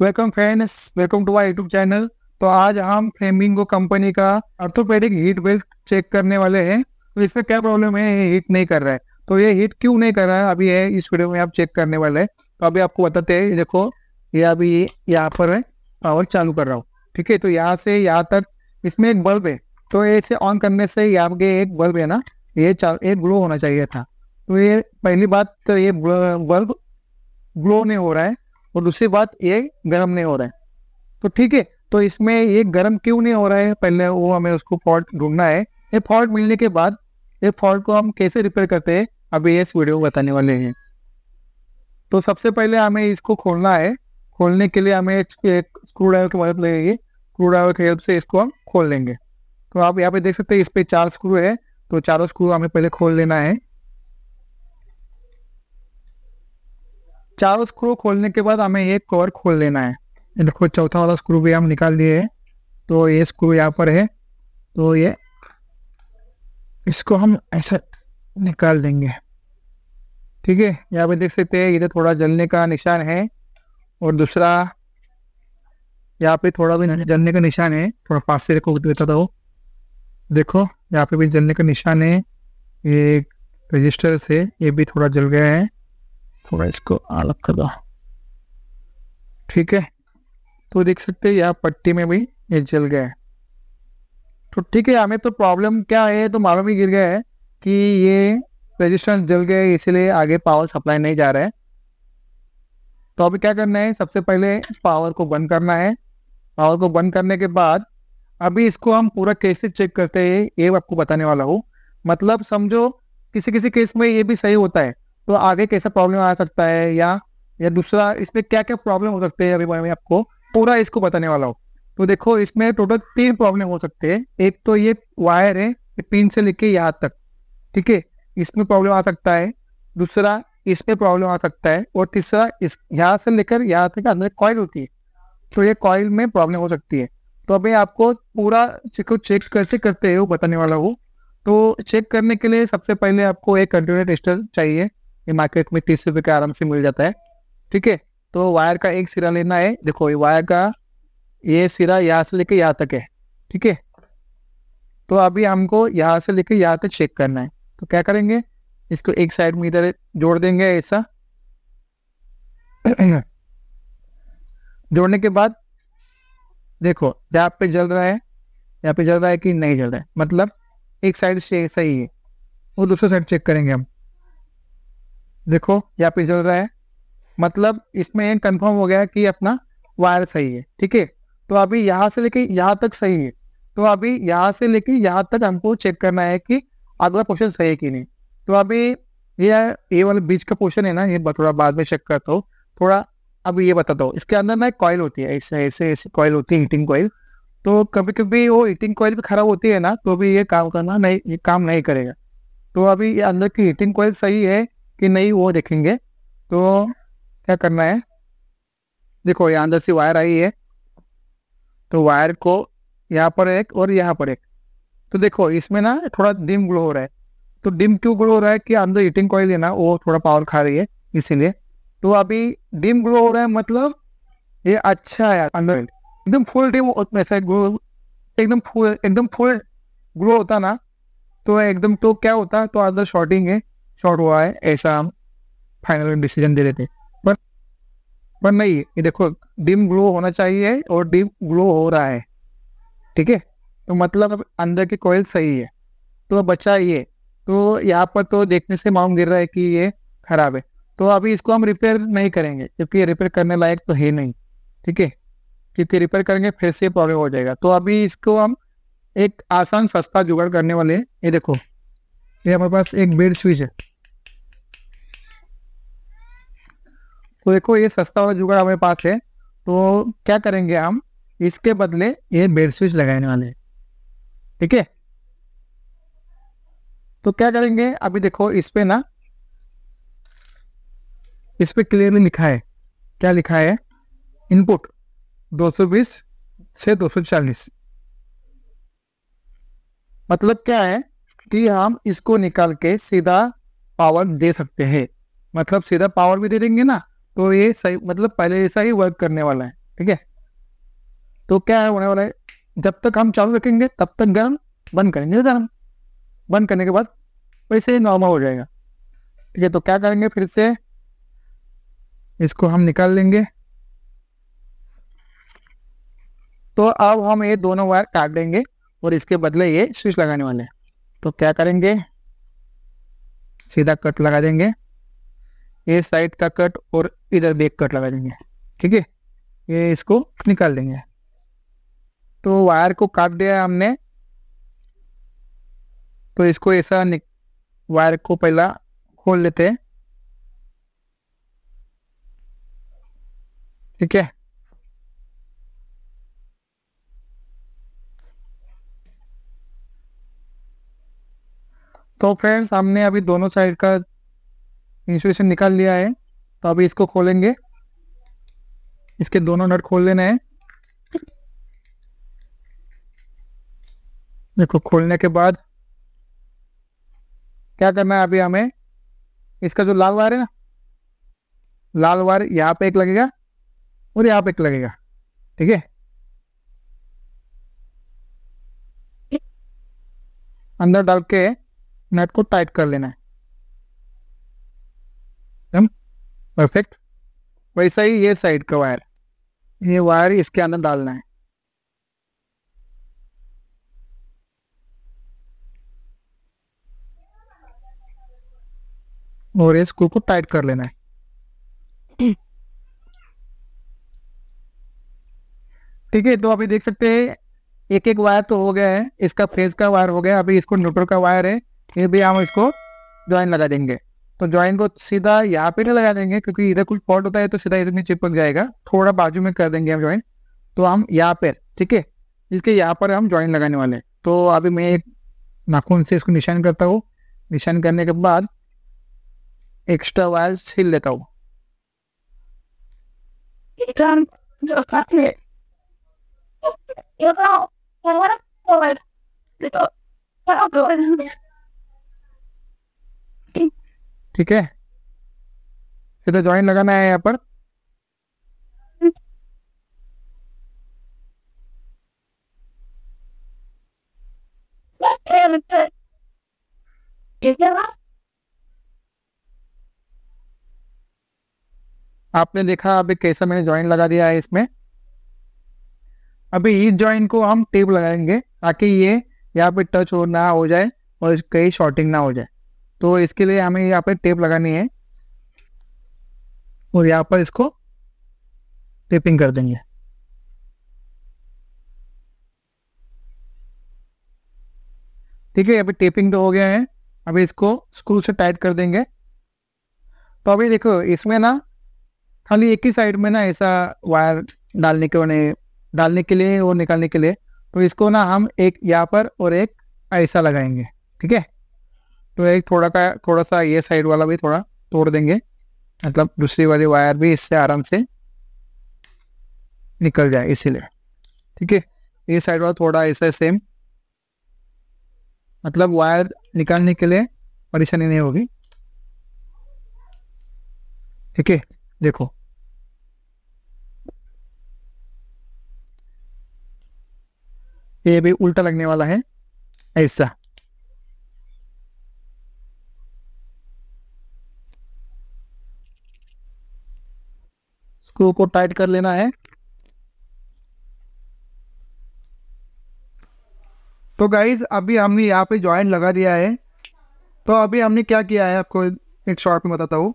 Welcome friends welcome to my YouTube channel तो आज हम फ्लेमिंगो कंपनी का ऑर्थोपेडिक हीट वेल्थ चेक करने वाले हैं तो इसमें क्या प्रॉब्लम है ये हीट नहीं कर रहा है तो ये हीट क्यों नहीं कर रहा है अभी है इस वीडियो में आप चेक करने वाले हैं तो अभी आपको बताते हैं देखो ये अभी यहाँ पर है पावर चालू कर रहा हूँ ठीक है तो यहाँ से यहाँ तक इसमें एक बल्ब है तो इसे ऑन करने से यहाँ के एक बल्ब है ना ये एक ग्लो होना चाहिए था तो ये पहली बात तो ये बल्ब ग्लो नहीं हो रहा है और दूसरी बात ये गर्म नहीं हो रहा है तो ठीक है तो इसमें ये गर्म क्यों नहीं हो रहा है पहले वो हमें उसको फॉल्ट ढूंढना है ये फॉल्ट मिलने के बाद ये फॉल्ट को हम कैसे रिपेयर करते हैं अभी इस वीडियो बताने वाले हैं तो सबसे पहले हमें इसको खोलना है खोलने के लिए हमें एक स्क्रू ड्राइवर की मदद लगेगी स्क्रू ड्राइवर की हेल्प से इसको हम खोल लेंगे तो आप यहाँ पे देख सकते हैं इस पर चार स्क्रू है तो चारों स्क्रू हमें पहले खोल लेना है चारों स्क्रू खोलने के बाद हमें एक कवर खोल लेना है देखो चौथा वाला स्क्रू भी हम निकाल दिए है तो ये स्क्रू यहाँ पर है तो ये इसको हम ऐसा निकाल देंगे ठीक है यहाँ पे देख सकते हैं इधर तो थोड़ा जलने का निशान है और दूसरा यहाँ पे थोड़ा भी जलने का निशान है थोड़ा पास से देखो देता था वो तो। देखो यहाँ पे भी जलने का निशान है ये रजिस्टर से ये भी थोड़ा जल गया है थोड़ा इसको अलग कर दो ठीक है तो देख सकते हैं यहाँ पट्टी में भी ये जल गया है तो ठीक है हमें तो प्रॉब्लम क्या है तो मालूम ही गिर गया है कि ये रेजिस्टेंस जल गया है इसीलिए आगे पावर सप्लाई नहीं जा रहा है तो अभी क्या करना है सबसे पहले पावर को बंद करना है पावर को बंद करने के बाद अभी इसको हम पूरा कैसे चेक करते हैं ये आपको बताने वाला हूँ मतलब समझो किसी किसी केस में ये भी सही होता है तो आगे कैसा प्रॉब्लम आ सकता है या या दूसरा इसमें क्या क्या प्रॉब्लम हो सकते हैं अभी मैं आपको पूरा इसको बताने वाला हूँ तो देखो इसमें टोटल तीन प्रॉब्लम हो सकते हैं एक तो ये वायर है पिन से लेके यहाँ तक ठीक है इसमें प्रॉब्लम आ सकता है दूसरा इसमें प्रॉब्लम आ सकता है और तीसरा इस यहाँ से लेकर यहाँ तक अंदर कॉयल होती है तो ये कॉयल में प्रॉब्लम हो सकती है तो अभी आपको पूरा चेक चेक कैसे करते वो बताने वाला हूँ तो चेक करने के लिए सबसे पहले आपको एक कंटिन्यू टेस्टर चाहिए ये मार्केट में तीस रुपये का आराम से मिल जाता है ठीक है तो वायर का एक सिरा लेना है देखो ये वायर का ये सिरा यहाँ से लेके यहाँ तक है ठीक है तो अभी हमको यहाँ से लेके यहाँ तक चेक करना है तो क्या करेंगे इसको एक साइड में इधर जोड़ देंगे ऐसा जोड़ने के बाद देखो यहाँ पे जल रहा है यहाँ पे जल रहा है कि नहीं जल रहा है मतलब एक साइड से सही है और दूसरा साइड चेक करेंगे हम देखो यहाँ पे जल रहा है मतलब इसमें कंफर्म हो गया कि अपना वायर सही है ठीक है तो अभी यहाँ से लेके यहाँ तक सही है तो अभी यहाँ से लेके यहाँ तक हमको चेक करना है कि अगला पोर्शन सही है कि नहीं तो अभी ये ये वाला बीच का पोर्शन है ना ये थोड़ा बाद में चेक करता हूँ थोड़ा अब ये बताता हूँ इसके अंदर ना एक कॉयल होती है ऐसे ऐसे ऐसी कॉयल होती है हीटिंग कॉयल तो कभी कभी वो हीटिंग कॉयल भी खराब होती है ना तो अभी ये काम करना नहीं ये काम नहीं करेगा तो अभी ये अंदर की हीटिंग कॉयल सही है कि नहीं वो देखेंगे तो क्या करना है देखो यहाँ अंदर से वायर आई है तो वायर को यहाँ पर एक और यहाँ पर एक तो देखो इसमें ना थोड़ा डिम ग्लो हो रहा है तो डिम क्यों ग्लो हो रहा है कि अंदर हीटिंग कॉइल है ना वो थोड़ा पावर खा रही है इसीलिए तो अभी डिम ग्लो हो रहा है मतलब ये अच्छा है अंदर एकदम फुल डिम ऐसा ग्लो एकदम फुल एकदम फुल ग्लो होता ना तो एकदम तो क्या होता तो अंदर शॉर्टिंग है शॉर्ट हुआ है ऐसा हम फाइनल डिसीजन दे देते पर पर नहीं ये देखो डिम ग्लो होना चाहिए और डिम ग्लो हो रहा है ठीक है तो मतलब अंदर की कोयल सही है तो बच्चा ये तो यहाँ पर तो देखने से माउंट गिर रहा है कि ये खराब है तो अभी इसको हम रिपेयर नहीं करेंगे क्योंकि रिपेयर करने लायक तो है नहीं ठीक है क्योंकि रिपेयर करेंगे फिर से प्रॉब्लम हो जाएगा तो अभी इसको हम एक आसान सस्ता जुगाड़ करने वाले हैं ये देखो ये हमारे पास एक बेड स्विच है तो देखो ये सस्ता वाला जुगाड़ हमारे पास है तो क्या करेंगे हम इसके बदले ये बेड स्विच लगाने वाले हैं ठीक है तो क्या करेंगे अभी देखो इस पे ना इस पे क्लियरली लिखा है क्या लिखा है इनपुट 220 से 240 मतलब क्या है कि हम इसको निकाल के सीधा पावर दे सकते हैं मतलब सीधा पावर भी दे देंगे ना तो ये सही मतलब पहले जैसा ही वर्क करने वाला है ठीक है तो क्या होने वाला है जब तक हम चालू रखेंगे तब तक गर्म बंद करेंगे गर्म बंद करने के बाद वैसे ही नॉर्मल हो जाएगा ठीक है तो क्या करेंगे फिर से इसको हम निकाल लेंगे तो अब हम ये दोनों वायर काट देंगे और इसके बदले ये स्विच लगाने वाले हैं तो क्या करेंगे सीधा कट लगा देंगे ये साइड का कट और इधर बैक कट लगा देंगे ठीक है ये इसको निकाल देंगे तो वायर को काट दिया हमने तो इसको ऐसा वायर को पहला खोल लेते हैं ठीक है तो फ्रेंड्स हमने अभी दोनों साइड का इंसुलेशन निकाल लिया है तो अभी इसको खोलेंगे इसके दोनों नट खोल लेना है देखो खोलने के बाद क्या करना है अभी हमें इसका जो लाल वायर है ना लाल वायर यहाँ पे एक लगेगा और यहाँ पे एक लगेगा ठीक है अंदर डाल के नट को टाइट कर लेना है परफेक्ट वैसा ही ये साइड का वायर ये वायर इसके अंदर डालना है और ये स्क्रू को टाइट कर लेना है ठीक है तो अभी देख सकते हैं एक एक वायर तो हो गया है इसका फेज का वायर हो गया अभी इसको न्यूट्रल का वायर है ये भी हम इसको ज्वाइन लगा देंगे तो ज्वाइन को सीधा यहाँ पे नहीं लगा देंगे क्योंकि इधर कुछ पॉट होता है तो सीधा इधर में चिपक जाएगा थोड़ा बाजू में कर देंगे हम ज्वाइन तो हम यहाँ पे ठीक है इसके यहाँ पर हम ज्वाइन लगाने वाले हैं तो अभी मैं एक नाखून से इसको निशान करता हूँ निशान करने के बाद एक्स्ट्रा वायर छील लेता हूँ ठीक है सीधा ज्वाइन तो लगाना है यहाँ पर आपने देखा अभी कैसा मैंने ज्वाइन लगा दिया है इसमें अभी इस ज्वाइन को हम टेप लगाएंगे ताकि ये यहाँ पे टच हो ना हो जाए और कहीं शॉर्टिंग ना हो जाए तो इसके लिए हमें यहाँ पर टेप लगानी है और यहाँ पर इसको टेपिंग कर देंगे ठीक है अभी टेपिंग तो हो गया है अभी इसको स्क्रू से टाइट कर देंगे तो अभी देखो इसमें ना खाली एक ही साइड में ना ऐसा वायर डालने के उन्हें डालने के लिए और निकालने के लिए तो इसको ना हम एक यहाँ पर और एक ऐसा लगाएंगे ठीक है तो एक थोड़ा का थोड़ा सा ये साइड वाला भी थोड़ा तोड़ देंगे मतलब दूसरी वाली वायर भी इससे आराम से निकल जाए इसीलिए ठीक है ये साइड वाला थोड़ा ऐसा सेम मतलब वायर निकालने के लिए परेशानी नहीं होगी ठीक है देखो ये भी उल्टा लगने वाला है ऐसा स्क्रू को टाइट कर लेना है तो गाइज अभी हमने यहाँ पे ज्वाइंट लगा दिया है तो अभी हमने क्या किया है आपको एक शॉर्ट में बताता हूँ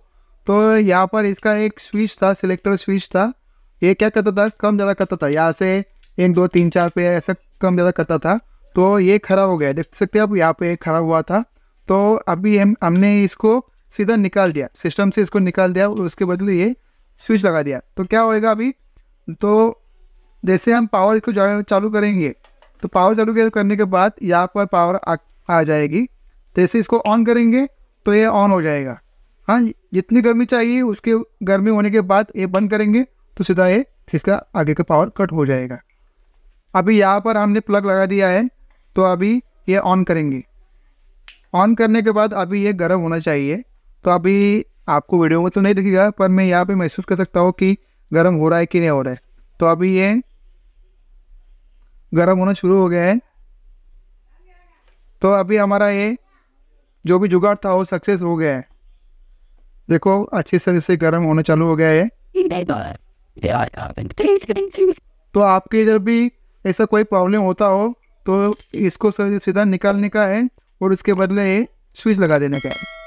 तो यहाँ पर इसका एक स्विच था सिलेक्टर स्विच था ये क्या करता था कम ज़्यादा करता था यहाँ से एक दो तीन चार पे ऐसा कम ज़्यादा करता था तो ये खराब हो गया देख सकते हैं आप यहाँ पे खराब हुआ था तो अभी हम हमने इसको सीधा निकाल दिया सिस्टम से इसको निकाल दिया और उसके बदले ये स्विच लगा दिया तो क्या होएगा अभी तो जैसे हम पावर इसको चालू करेंगे तो पावर चालू करने के बाद यहाँ पर पावर आ, आ जाएगी तो जैसे इसको ऑन करेंगे तो ये ऑन हो जाएगा हाँ जितनी गर्मी चाहिए उसके गर्मी होने के बाद ये बंद करेंगे तो सीधा ये इसका आगे का पावर कट हो जाएगा अभी यहाँ पर हमने प्लग लगा दिया है तो अभी ये ऑन करेंगे ऑन करने के बाद अभी ये गर्म होना चाहिए तो अभी आपको वीडियो में तो नहीं दिखेगा पर मैं यहाँ पे महसूस कर सकता हूँ कि गर्म हो रहा है कि नहीं हो रहा है तो अभी ये गर्म होना शुरू हो गया है तो अभी हमारा ये जो भी जुगाड़ था वो सक्सेस हो गया है देखो अच्छे से से गर्म होना चालू हो गया है तो आपके इधर भी ऐसा कोई प्रॉब्लम होता हो तो इसको सीधा निकालने का है और इसके बदले ये स्विच लगा देने का है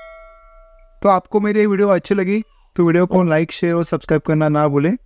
तो आपको मेरी वीडियो अच्छी लगी तो वीडियो को लाइक शेयर और सब्सक्राइब करना ना भूलें